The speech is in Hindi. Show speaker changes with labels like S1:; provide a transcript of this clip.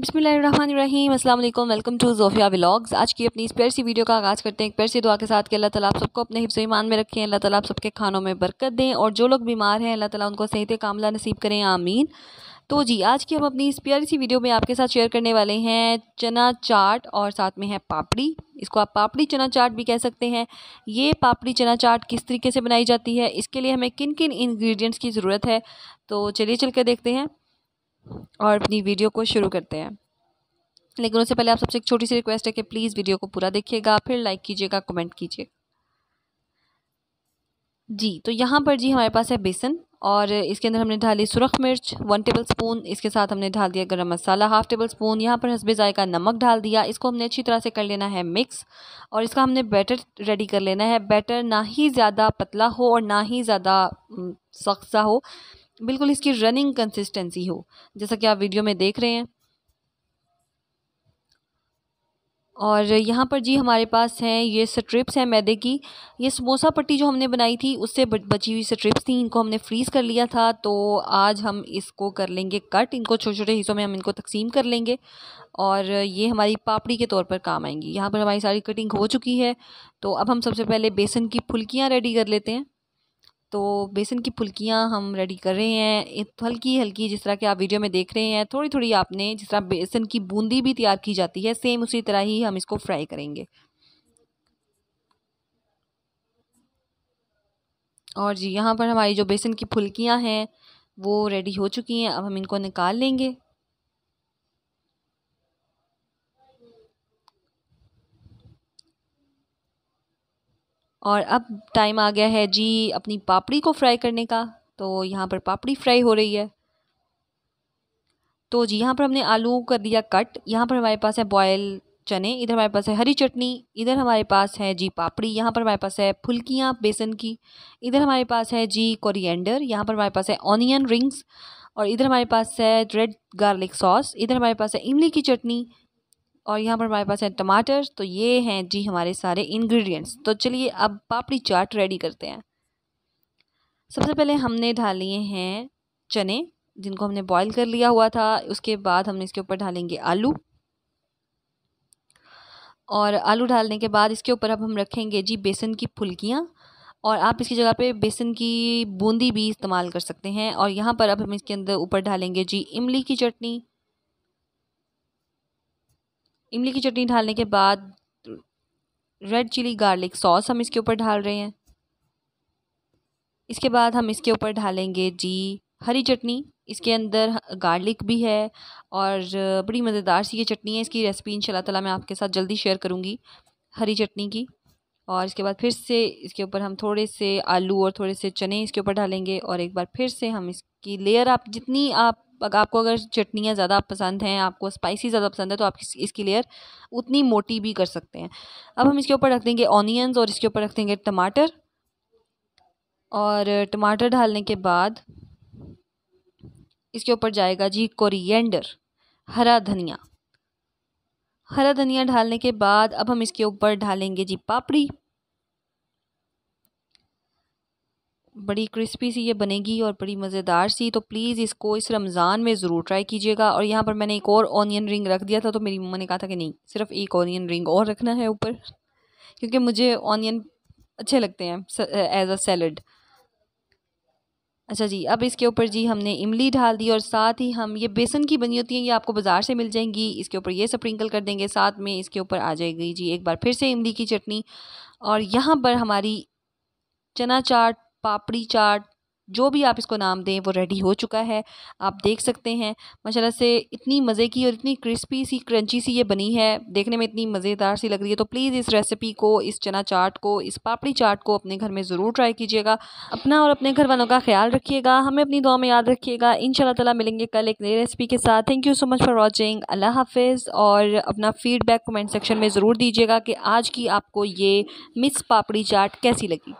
S1: बसमीम अल्लाम वेलकम टू जोफिया ब्लॉग्स आज की अपनी इस सी वीडियो का आगाज़ करते हैं एक सी दुआ के साथ कि अल्लाह ताला आप सबको अपने हिफ्स ईमान में रखें अल्लाह ताला आप सबके खानों में बरकत दें और जो लोग बीमार हैं अल्लाह ताला उनको सेहत कामला नसीब करें आमीन तो जी आज की हम अपनी इस प्यारी सी वीडियो में आपके साथ शेयर करने वाले हैं चना चाट और साथ में है पापड़ी इसको आप पापड़ी चना चाट भी कह सकते हैं ये पापड़ी चना चाट किस तरीके से बनाई जाती है इसके लिए हमें किन किन इन्ग्रीडियंट्स की ज़रूरत है तो चलिए चल के देखते हैं और अपनी वीडियो को शुरू करते हैं लेकिन उससे पहले आप सबसे एक छोटी सी रिक्वेस्ट है कि प्लीज़ वीडियो को पूरा देखिएगा फिर लाइक कीजिएगा कमेंट कीजिएगा जी तो यहाँ पर जी हमारे पास है बेसन और इसके अंदर हमने डाली सुरख मिर्च वन टेबल स्पून इसके साथ हमने डाल दिया गरम मसाला हाफ़ टेबल स्पून यहाँ पर हसबे ज़ायका नमक डाल दिया इसको हमने अच्छी तरह से कर लेना है मिक्स और इसका हमने बैटर रेडी कर लेना है बैटर ना ही ज़्यादा पतला हो और ना ही ज़्यादा सख्त सा हो बिल्कुल इसकी रनिंग कंसिस्टेंसी हो जैसा कि आप वीडियो में देख रहे हैं और यहाँ पर जी हमारे पास हैं ये स्ट्रिप्स हैं मैदे की ये समोसा पट्टी जो हमने बनाई थी उससे बची हुई स्ट्रिप्स थी इनको हमने फ्रीज़ कर लिया था तो आज हम इसको कर लेंगे कट इनको छोटे छोटे हिस्सों में हम इनको तकसीम कर लेंगे और ये हमारी पापड़ी के तौर पर काम आएंगी यहाँ पर हमारी सारी कटिंग हो चुकी है तो अब हम सबसे पहले बेसन की फुल्कियाँ रेडी कर लेते हैं तो बेसन की फुल्कियाँ हम रेडी कर रहे हैं हल्की हल्की जिस तरह के आप वीडियो में देख रहे हैं थोड़ी थोड़ी आपने जिस तरह बेसन की बूंदी भी तैयार की जाती है सेम उसी तरह ही हम इसको फ्राई करेंगे और जी यहाँ पर हमारी जो बेसन की फुल्कियाँ हैं वो रेडी हो चुकी हैं अब हम इनको निकाल लेंगे और अब टाइम आ गया है जी अपनी पापड़ी को फ्राई करने का तो यहाँ पर पापड़ी फ्राई हो रही है तो जी यहाँ पर हमने आलू कर दिया कट यहाँ पर हमारे पास है बॉयल चने इधर हमारे पास है हरी चटनी इधर हमारे पास है जी पापड़ी यहाँ पर हमारे पास है फुल्कियाँ बेसन की इधर हमारे पास है जी कोरिएंडर यहाँ पर हमारे पास है ऑनियन रिंग्स और इधर हमारे पास है रेड गार्लिक सॉस इधर हमारे पास है इमली की चटनी और यहाँ पर हमारे पास है टमाटर तो ये हैं जी हमारे सारे इंग्रेडिएंट्स तो चलिए अब पापड़ी चाट रेडी करते हैं सबसे पहले हमने लिए हैं चने जिनको हमने बॉईल कर लिया हुआ था उसके बाद हमने इसके ऊपर डालेंगे आलू और आलू डालने के बाद इसके ऊपर अब हम रखेंगे जी बेसन की फुलकियाँ और आप इसकी जगह पे बेसन की बूंदी भी इस्तेमाल कर सकते हैं और यहाँ पर अब हम इसके अंदर ऊपर डालेंगे जी इमली की चटनी इमली की चटनी ढालने के बाद रेड चिली गार्लिक सॉस हम इसके ऊपर ढाल रहे हैं इसके बाद हम इसके ऊपर ढालेंगे जी हरी चटनी इसके अंदर गार्लिक भी है और बड़ी मज़ेदार सी ये चटनी है इसकी रेसिपी इन ताला मैं आपके साथ जल्दी शेयर करूँगी हरी चटनी की और इसके बाद फिर से इसके ऊपर हम थोड़े से आलू और थोड़े से चने इसके ऊपर डालेंगे और एक बार फिर से हम इसकी लेयर आप जितनी आप आपको अगर चटनियाँ ज़्यादा पसंद हैं आपको स्पाइसी ज़्यादा पसंद है तो आप इसकी लेयर उतनी मोटी भी कर सकते हैं अब हम इसके ऊपर रख देंगे ऑनियंस और इसके ऊपर रख देंगे टमाटर और टमाटर डालने के बाद इसके ऊपर जाएगा जी कोरिएंडर हरा धनिया हरा धनिया डालने के बाद अब हम इसके ऊपर डालेंगे जी पापड़ी बड़ी क्रिस्पी सी ये बनेगी और बड़ी मज़ेदार सी तो प्लीज़ इसको इस रमज़ान में ज़रूर ट्राई कीजिएगा और यहाँ पर मैंने एक और ऑनियन रिंग रख दिया था तो मेरी मम्मा ने कहा था कि नहीं सिर्फ एक ऑनियन रिंग और रखना है ऊपर क्योंकि मुझे ऑनियन अच्छे लगते हैं एज अ सैलड अच्छा जी अब इसके ऊपर जी हमने इमली ढाल दी और साथ ही हम ये बेसन की बनी होती हैं ये आपको बाज़ार से मिल जाएंगी इसके ऊपर ये स्प्रिंकल कर देंगे साथ में इसके ऊपर आ जाएगी जी एक बार फिर से इमली की चटनी और यहाँ पर हमारी चना चाट पापड़ी चाट जो भी आप इसको नाम दें वो रेडी हो चुका है आप देख सकते हैं माशाल्लाह से इतनी मज़े की और इतनी क्रिस्पी सी क्रंची सी ये बनी है देखने में इतनी मज़ेदार सी लग रही है तो प्लीज़ इस रेसिपी को इस चना चाट को इस पापड़ी चाट को अपने घर में ज़रूर ट्राई कीजिएगा अपना और अपने घर वालों का ख्याल रखिएगा हमें अपनी दुआ में याद रखिएगा इन शाला मिलेंगे कल एक नई रेसिपी के साथ thank you so much for watching अल्लाह हाफिज़ और अपना फ़ीडबैक कमेंट सेक्शन में ज़रूर दीजिएगा कि आज की आपको ये मिस पापड़ी चाट कैसी लगी